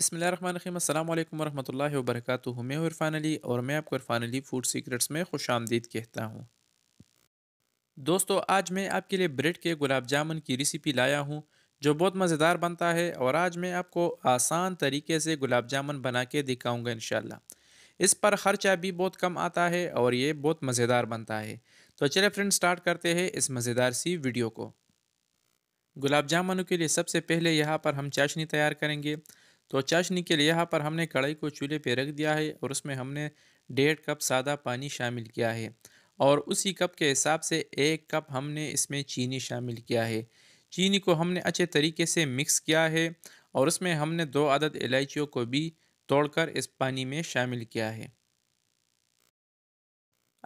बसमीम अल्लाम वरहमल वर्क मैं इरफान अली और मैं आपको इरफान अली फूड सीक्रेट्स में खुश आमदीद कहता हूँ दोस्तों आज मैं आपके लिए ब्रेड के गुलाब जामुन की रेसिपी लाया हूँ जो बहुत मज़ेदार बनता है और आज मैं आपको आसान तरीके से गुलाब जामुन बना के दिखाऊँगा इन इस पर ख़र्चा भी बहुत कम आता है और ये बहुत मज़ेदार बनता है तो चले फ्रेंड स्टार्ट करते हैं इस मज़ेदार सी वीडियो को गुलाब जामुन के लिए सबसे पहले यहाँ पर हम चाशनी तैयार करेंगे तो चाशनी के लिए यहाँ पर हमने कढ़ाई को चूल्हे पे रख दिया है और उसमें हमने डेढ़ कप सादा पानी शामिल किया है और उसी कप के हिसाब से एक कप हमने इसमें चीनी शामिल किया है चीनी को हमने अच्छे तरीके से मिक्स किया है और उसमें हमने दो आदद इलायचियों को भी तोड़कर इस पानी में शामिल किया है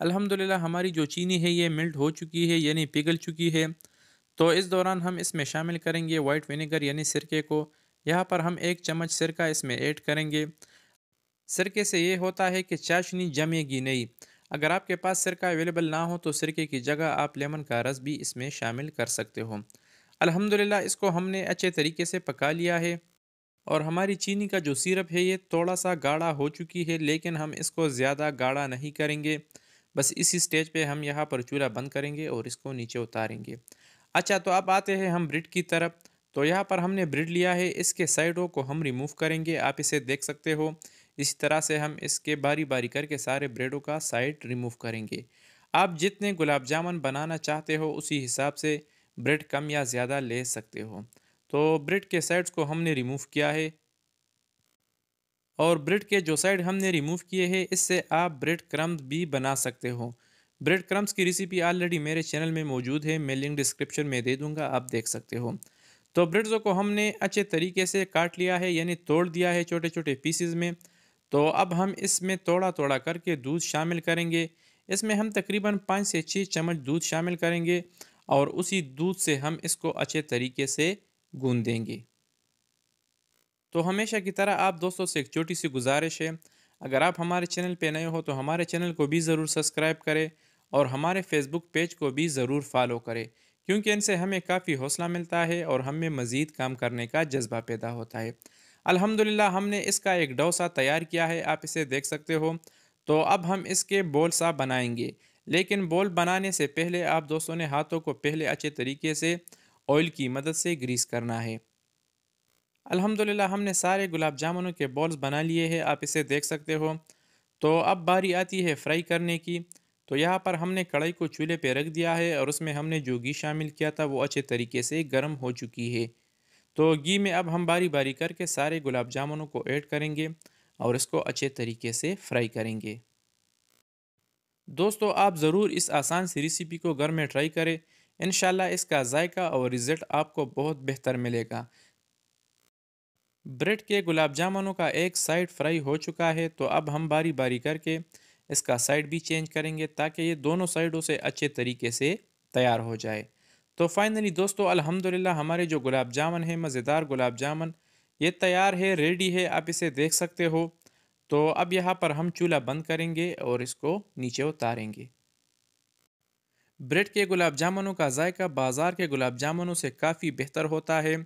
अल्हम्दुलिल्लाह हमारी जो चीनी है ये मिल्ट हो चुकी है यानी पिघल चुकी है तो इस दौरान हम इसमें शामिल करेंगे वाइट विनेगर यानी सिरके को यहाँ पर हम एक चम्मच सिरका इसमें ऐड करेंगे सिरके से ये होता है कि चाशनी जमेगी नहीं अगर आपके पास सिरका अवेलेबल ना हो तो सिरके की जगह आप लेमन का रस भी इसमें शामिल कर सकते हो अल्हम्दुलिल्लाह इसको हमने अच्छे तरीके से पका लिया है और हमारी चीनी का जो सिरप है ये थोड़ा सा गाढ़ा हो चुकी है लेकिन हम इसको ज़्यादा गाढ़ा नहीं करेंगे बस इसी स्टेज पे हम यहाँ पर चूल्हा बंद करेंगे और इसको नीचे उतारेंगे अच्छा तो अब आते हैं हम ब्रिड की तरफ तो यहाँ पर हमने ब्रिड लिया है इसके साइडों को हम रिमूव करेंगे आप इसे देख सकते हो इसी तरह से हम इसके बारी बारी करके सारे ब्रेडों का साइड रिमूव करेंगे आप जितने गुलाब जामुन बनाना चाहते हो उसी हिसाब से ब्रेड कम या ज़्यादा ले सकते हो तो ब्रेड के साइड्स को हमने रिमूव किया है और ब्रेड के जो साइड हमने रिमूव किए हैं इससे आप ब्रेड क्रम्स भी बना सकते हो ब्रेड क्रम्स की रेसिपी ऑलरेडी मेरे चैनल में मौजूद है मैं लिंक डिस्क्रिप्शन में दे दूंगा आप देख सकते हो तो ब्रेड्स को हमने अच्छे तरीके से काट लिया है यानी तोड़ दिया है छोटे छोटे पीसीज़ में तो अब हम इसमें थोड़ा थोड़ा करके दूध शामिल करेंगे इसमें हम तकरीबन पाँच से छः चम्मच दूध शामिल करेंगे और उसी दूध से हम इसको अच्छे तरीके से गूंद देंगे तो हमेशा की तरह आप दोस्तों से एक छोटी सी गुजारिश है अगर आप हमारे चैनल पे नए हो तो हमारे चैनल को भी ज़रूर सब्सक्राइब करें और हमारे फेसबुक पेज को भी ज़रूर फॉलो करें क्योंकि इनसे हमें काफ़ी हौसला मिलता है और हमें मज़ीद काम करने का जज्बा पैदा होता है अल्हम्दुलिल्लाह हमने इसका एक डोसा तैयार किया है आप इसे देख सकते हो तो अब हम इसके बोल सा बनाएंगे लेकिन बोल बनाने से पहले आप दोस्तों ने हाथों को पहले अच्छे तरीके से ऑयल की मदद से ग्रीस करना है अल्हम्दुलिल्लाह हमने सारे गुलाब जामुनों के बॉल्स बना लिए हैं आप इसे देख सकते हो तो अब बारी आती है फ्राई करने की तो यहाँ पर हमने कढ़ाई को चूल्हे पे रख दिया है और उसमें हमने जो घी शामिल किया था वो अच्छे तरीके से गर्म हो चुकी है तो घी में अब हम बारी बारी करके सारे गुलाब जामुनों को ऐड करेंगे और इसको अच्छे तरीके से फ्राई करेंगे दोस्तों आप ज़रूर इस आसान सी रेसिपी को घर में ट्राई करें इन इसका जायका और रिज़ल्ट आपको बहुत बेहतर मिलेगा ब्रेड के गुलाब जामुनों का एक साइड फ्राई हो चुका है तो अब हम बारी बारी करके इसका साइड भी चेंज करेंगे ताकि ये दोनों साइडों से अच्छे तरीके से तैयार हो जाए तो फाइनली दोस्तों अल्हम्दुलिल्लाह हमारे जो गुलाब जामुन है मज़ेदार गुलाब जामुन ये तैयार है रेडी है आप इसे देख सकते हो तो अब यहाँ पर हम चूल्हा बंद करेंगे और इसको नीचे उतारेंगे ब्रेड के गुलाब जामुनों का जायका बाज़ार के गुलाब जामुनों से काफ़ी बेहतर होता है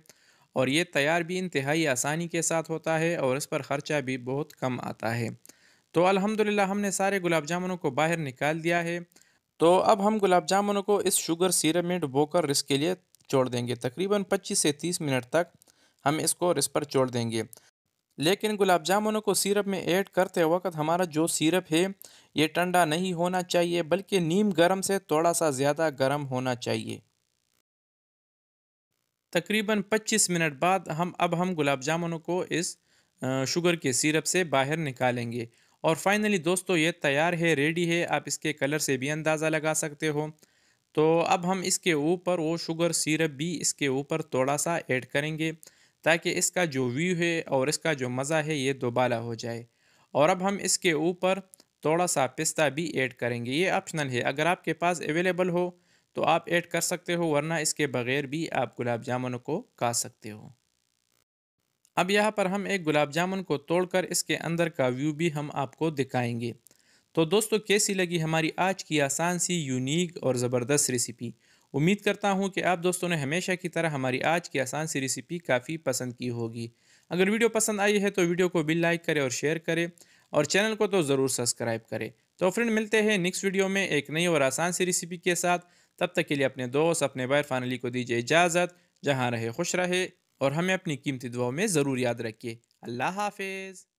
और ये तैयार भी इंतहाई आसानी के साथ होता है और इस पर ख़र्चा भी बहुत कम आता है तो अल्हम्दुलिल्लाह हमने सारे गुलाब जामुनों को बाहर निकाल दिया है तो अब हम गुलाब जामुनों को इस शुगर सीरम में डुबोकर रिस के लिए छोड़ देंगे तकरीबन 25 से 30 मिनट तक हम इसको रिस पर छोड़ देंगे लेकिन गुलाब जामुनों को सिरप में ऐड करते वक्त हमारा जो सिरप है ये ठंडा नहीं होना चाहिए बल्कि नीम गर्म से थोड़ा सा ज़्यादा गर्म होना चाहिए तकरीबन 25 मिनट बाद हम अब हम गुलाब जामुनों को इस शुगर के सिरप से बाहर निकालेंगे और फाइनली दोस्तों ये तैयार है रेडी है आप इसके कलर से भी अंदाज़ा लगा सकते हो तो अब हम इसके ऊपर वो शुगर सिरप भी इसके ऊपर थोड़ा सा ऐड करेंगे ताकि इसका जो व्यू है और इसका जो मज़ा है ये दोबाला हो जाए और अब हम इसके ऊपर थोड़ा सा पिस्ता भी ऐड करेंगे ये ऑप्शनल है अगर आपके पास अवेलेबल हो तो आप ऐड कर सकते हो वरना इसके बग़ैर भी आप गुलाब जामुन को खा सकते हो अब यहाँ पर हम एक गुलाब जामुन को तोड़कर इसके अंदर का व्यू भी हम आपको दिखाएंगे तो दोस्तों कैसी लगी हमारी आज की आसान सी यूनिक और ज़बरदस्त रेसिपी उम्मीद करता हूँ कि आप दोस्तों ने हमेशा की तरह हमारी आज की आसान सी रेसिपी काफ़ी पसंद की होगी अगर वीडियो पसंद आई है तो वीडियो को भी लाइक करें और शेयर करें और चैनल को तो ज़रूर सब्सक्राइब करें तो फ्रेंड मिलते हैं नेक्स्ट वीडियो में एक नई और आसान सी रेसिपी के साथ तब तक के लिए अपने दोस्त अपने बैर फैमिली को दीजिए इजाज़त जहाँ रहे खुश रहे और हमें अपनी कीमती दुआओं में ज़रूर याद रखिए अल्लाह हाफिज़